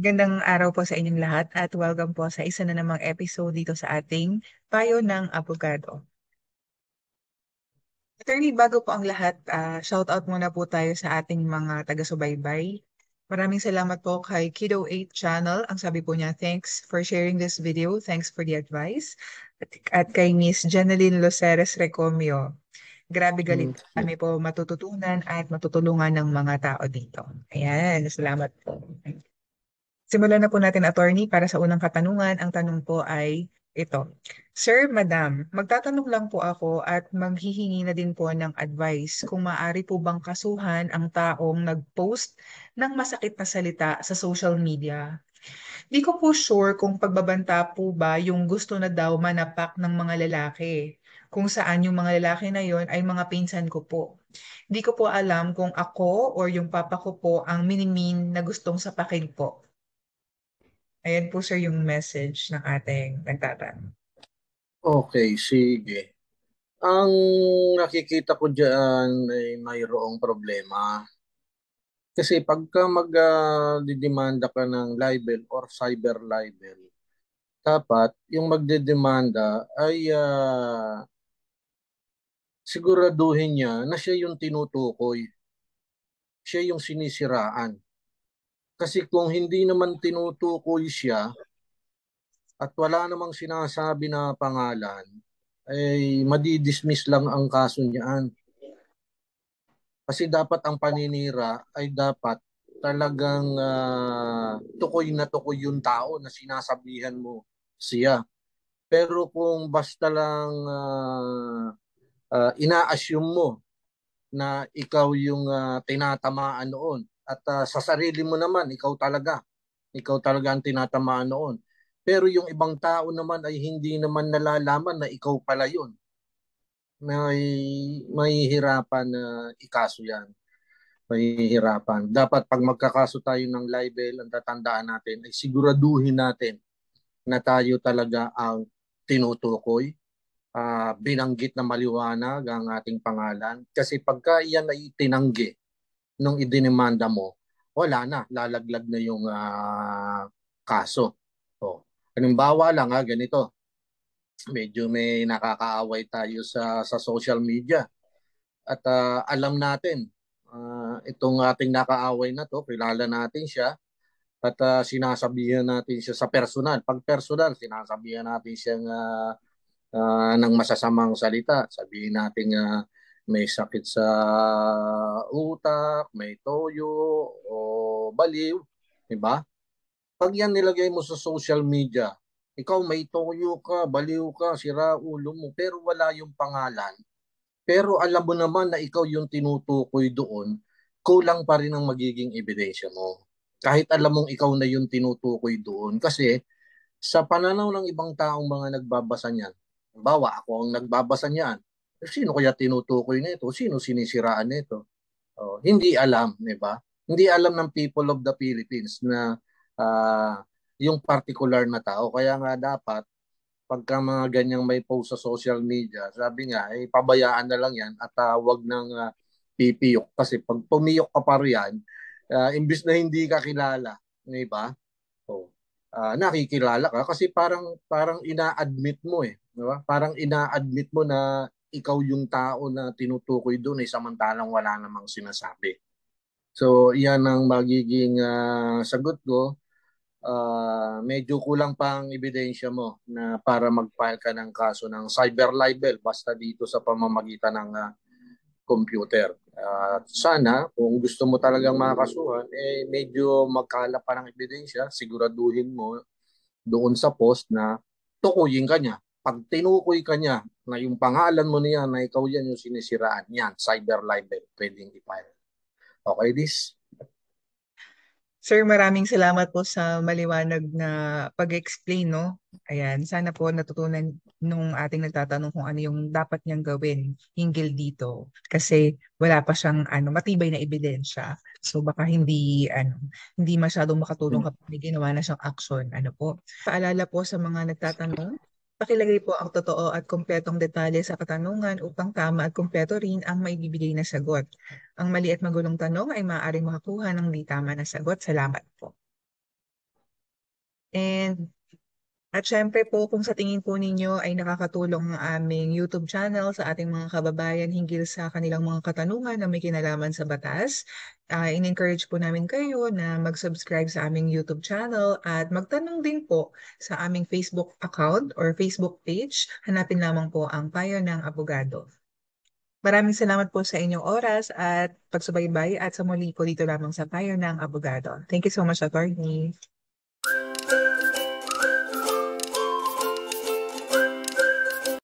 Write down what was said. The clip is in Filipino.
Magandang araw po sa inyong lahat at welcome po sa isa na namang episode dito sa ating Payo ng Abogado. Attorney, bago po ang lahat, uh, ah, shout out muna po tayo sa ating mga taga-subaybay. Maraming salamat po kay Kiddo 8 Channel. Ang sabi po niya, thanks for sharing this video. Thanks for the advice. At, at kay Miss Janeline Luceres Recomio. Grabe galit. Mm, kami po matututunan at matutulungan ng mga tao dito. Ayan, salamat po. Simulan na po natin, attorney, para sa unang katanungan. Ang tanong po ay ito. Sir, madam, magtatanong lang po ako at maghihingi na din po ng advice kung maaari po bang kasuhan ang taong nag-post ng masakit na salita sa social media. Di ko po sure kung pagbabanta po ba yung gusto na daw manapak ng mga lalaki kung saan yung mga lalaki na yon ay mga pinsan ko po. Di ko po alam kung ako or yung papa ko po ang minimin na gustong sapakin po. Ayan po sir yung message ng ating nagtatanong. Okay, sige. Ang nakikita ko diyan ay mayroong problema. Kasi pagka magdidemanda ah, uh, ka ng libel or cyber libel, dapat yung magdedemanda ay uh, siguraduhin niya na siya yung tinutukoy. Siya yung sinisiraan kasi kung hindi naman tinutukoy siya at wala namang sinasabi na pangalan, ay madidismiss lang ang kaso niyan. Kasi dapat ang paninira ay dapat talagang uh, tukoy na tukoy yung tao na sinasabihan mo siya. Pero kung basta lang uh, uh, ina-assume mo na ikaw yung uh, tinatamaan noon at uh, sa sarili mo naman, ikaw talaga. Ikaw talaga ang tinatamaan noon. Pero yung ibang tao naman ay hindi naman nalalaman na ikaw pala yun. May, may hirapan na uh, ikaso yan. May hirapan. Dapat pag magkakaso tayo ng libel, ang tatandaan natin ay siguraduhin natin na tayo talaga ang tinutukoy, uh, binanggit na maliwanag ang ating pangalan. Kasi pagka iyan ay tinanggi, nung idinemanda mo, wala na, lalaglag na yung uh, kaso. So, oh, halimbawa lang ha, ah, ganito. Medyo may nakakaaway tayo sa sa social media. At uh, alam natin, uh, itong ating nakaaway na to, kilala natin siya at uh, sinasabihan natin siya sa personal. Pag personal, sinasabihan natin siya uh, uh, ng masasamang salita. Sabihin natin uh, may sakit sa utak, may toyo, o baliw, di ba? Pag yan nilagay mo sa social media, ikaw may toyo ka, baliw ka, sira ulo mo, pero wala yung pangalan. Pero alam mo naman na ikaw yung tinutukoy doon, kulang pa rin ang magiging ebidensya mo. Kahit alam mong ikaw na yung tinutukoy doon. Kasi sa pananaw ng ibang taong mga nagbabasa niyan, bawa ako ang nagbabasa niyan, eh, sino kaya tinutukoy nito? Sino sinisiraan nito? Oh, hindi alam, 'di ba? Hindi alam ng people of the Philippines na uh, yung particular na tao. Kaya nga dapat pagka mga ganyang may post sa social media, sabi nga, eh, pabayaan na lang yan at uh, wag nang uh, pipiyok. Kasi pag pumiyok ka pa riyan, uh, imbis na hindi ka kilala, di ba? So, uh, nakikilala ka kasi parang parang ina-admit mo eh, di ba? Parang ina-admit mo na ikaw yung tao na tinutukoy doon ay eh, samantalang wala namang sinasabi. So, iyan ang magiging uh, sagot ko. Uh, medyo kulang pa ang ebidensya mo na para mag-file ka ng kaso ng cyber libel basta dito sa pamamagitan ng uh, computer. At uh, sana, kung gusto mo talagang makakasuhan, eh medyo magkala pa ng ebidensya, siguraduhin mo doon sa post na tukuyin ka niya pag tinukoy ka niya na yung pangalan mo niya na ikaw yan yung sinisiraan, yan, cyber libel, pwedeng i-file. Okay, this? Sir, maraming salamat po sa maliwanag na pag-explain, no? Ayan, sana po natutunan nung ating nagtatanong kung ano yung dapat niyang gawin hinggil dito. Kasi wala pa siyang ano, matibay na ebidensya. So baka hindi ano, hindi masyadong makatulong hmm. kapag may ginawa na siyang action, ano po. Paalala po sa mga nagtatanong, Pakilagay po ang totoo at kumpletong detalye sa katanungan upang tama at kumpleto rin ang maibibigay na sagot. Ang mali at magulong tanong ay maaaring makakuha ng di tama na sagot. Salamat po. And at syempre po kung sa tingin po ninyo ay nakakatulong ang aming YouTube channel sa ating mga kababayan hinggil sa kanilang mga katanungan na may kinalaman sa batas, uh, in-encourage po namin kayo na mag-subscribe sa aming YouTube channel at magtanong din po sa aming Facebook account or Facebook page. Hanapin lamang po ang Payo ng Abogado. Maraming salamat po sa inyong oras at pagsubaybay at sa muli po dito lamang sa Payo ng Abogado. Thank you so much, Attorney.